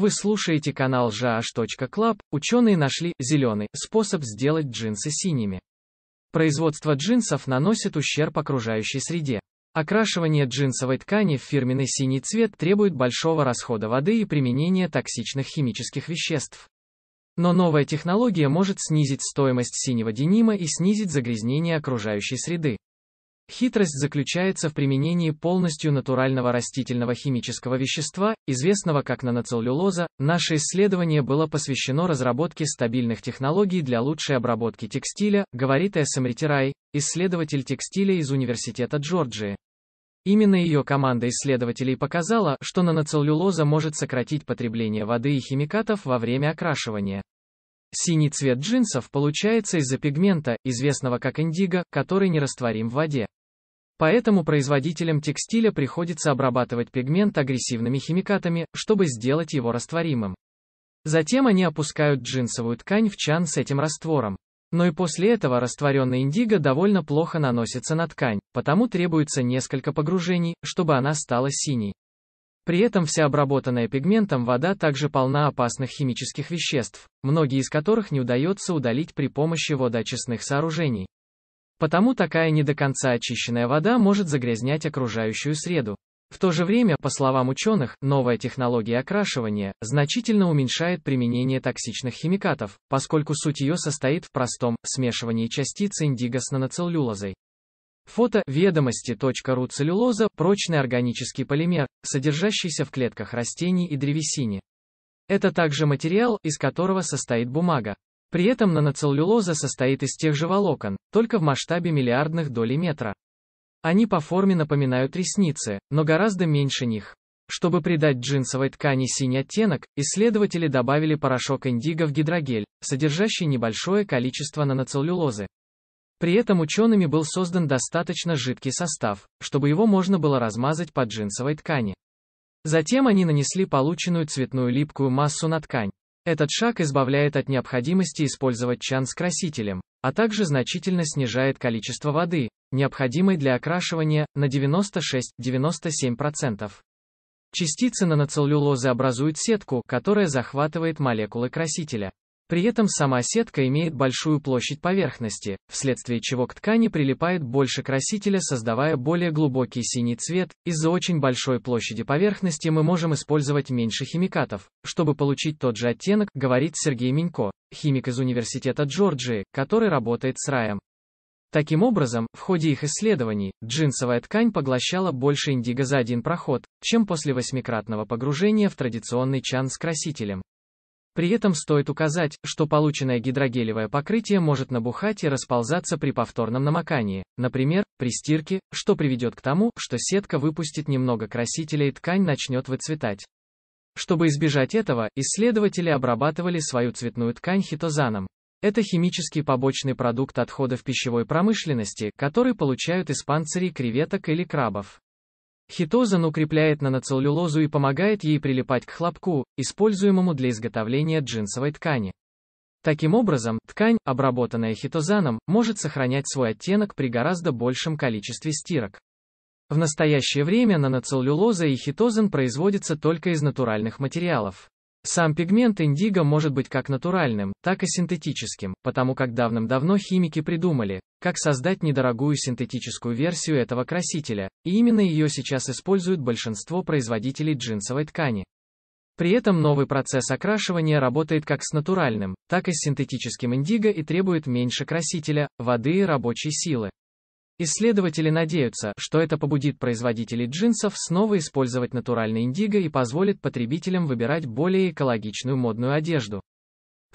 Вы слушаете канал jaash.club. Ученые нашли «зеленый» способ сделать джинсы синими. Производство джинсов наносит ущерб окружающей среде. Окрашивание джинсовой ткани в фирменный синий цвет требует большого расхода воды и применения токсичных химических веществ. Но новая технология может снизить стоимость синего денима и снизить загрязнение окружающей среды. Хитрость заключается в применении полностью натурального растительного химического вещества, известного как наноцеллюлоза. Наше исследование было посвящено разработке стабильных технологий для лучшей обработки текстиля, говорит Эссам Ретирай, исследователь текстиля из Университета Джорджии. Именно ее команда исследователей показала, что наноцеллюлоза может сократить потребление воды и химикатов во время окрашивания. Синий цвет джинсов получается из-за пигмента, известного как индиго, который не растворим в воде. Поэтому производителям текстиля приходится обрабатывать пигмент агрессивными химикатами, чтобы сделать его растворимым. Затем они опускают джинсовую ткань в чан с этим раствором. Но и после этого растворенная индиго довольно плохо наносится на ткань, потому требуется несколько погружений, чтобы она стала синей. При этом вся обработанная пигментом вода также полна опасных химических веществ, многие из которых не удается удалить при помощи водоочистных сооружений. Потому такая не до конца очищенная вода может загрязнять окружающую среду. В то же время, по словам ученых, новая технология окрашивания значительно уменьшает применение токсичных химикатов, поскольку суть ее состоит в простом смешивании частиц индиго с наноцеллюлозой. Фото ведомости.ру целлюлоза – прочный органический полимер, содержащийся в клетках растений и древесине. Это также материал, из которого состоит бумага. При этом наноцеллюлоза состоит из тех же волокон, только в масштабе миллиардных долей метра. Они по форме напоминают ресницы, но гораздо меньше них. Чтобы придать джинсовой ткани синий оттенок, исследователи добавили порошок индиго в гидрогель, содержащий небольшое количество наноцеллюлозы. При этом учеными был создан достаточно жидкий состав, чтобы его можно было размазать по джинсовой ткани. Затем они нанесли полученную цветную липкую массу на ткань. Этот шаг избавляет от необходимости использовать чан с красителем, а также значительно снижает количество воды, необходимой для окрашивания, на 96-97%. Частицы наноцеллюлозы образуют сетку, которая захватывает молекулы красителя. При этом сама сетка имеет большую площадь поверхности, вследствие чего к ткани прилипает больше красителя, создавая более глубокий синий цвет. Из-за очень большой площади поверхности мы можем использовать меньше химикатов, чтобы получить тот же оттенок, говорит Сергей Минько, химик из университета Джорджии, который работает с раем. Таким образом, в ходе их исследований, джинсовая ткань поглощала больше индиго за один проход, чем после восьмикратного погружения в традиционный чан с красителем. При этом стоит указать, что полученное гидрогелевое покрытие может набухать и расползаться при повторном намокании, например, при стирке, что приведет к тому, что сетка выпустит немного красителя и ткань начнет выцветать. Чтобы избежать этого, исследователи обрабатывали свою цветную ткань хитозаном. Это химический побочный продукт отходов пищевой промышленности, который получают из панцирей креветок или крабов. Хитозан укрепляет наноцеллюлозу и помогает ей прилипать к хлопку, используемому для изготовления джинсовой ткани. Таким образом, ткань, обработанная хитозаном, может сохранять свой оттенок при гораздо большем количестве стирок. В настоящее время наноцеллюлоза и хитозан производятся только из натуральных материалов. Сам пигмент индиго может быть как натуральным, так и синтетическим, потому как давным-давно химики придумали, как создать недорогую синтетическую версию этого красителя, и именно ее сейчас используют большинство производителей джинсовой ткани. При этом новый процесс окрашивания работает как с натуральным, так и с синтетическим индиго и требует меньше красителя, воды и рабочей силы. Исследователи надеются, что это побудит производителей джинсов снова использовать натуральный индиго и позволит потребителям выбирать более экологичную модную одежду.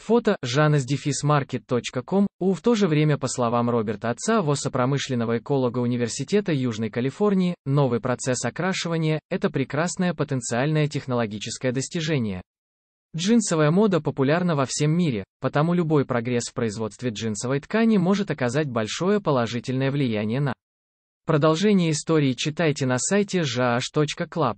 Фото janasdefismarket.com. У в то же время, по словам Роберта Отца, воссопромышленного эколога Университета Южной Калифорнии, новый процесс окрашивания – это прекрасное потенциальное технологическое достижение. Джинсовая мода популярна во всем мире, потому любой прогресс в производстве джинсовой ткани может оказать большое положительное влияние на Продолжение истории читайте на сайте jh.club.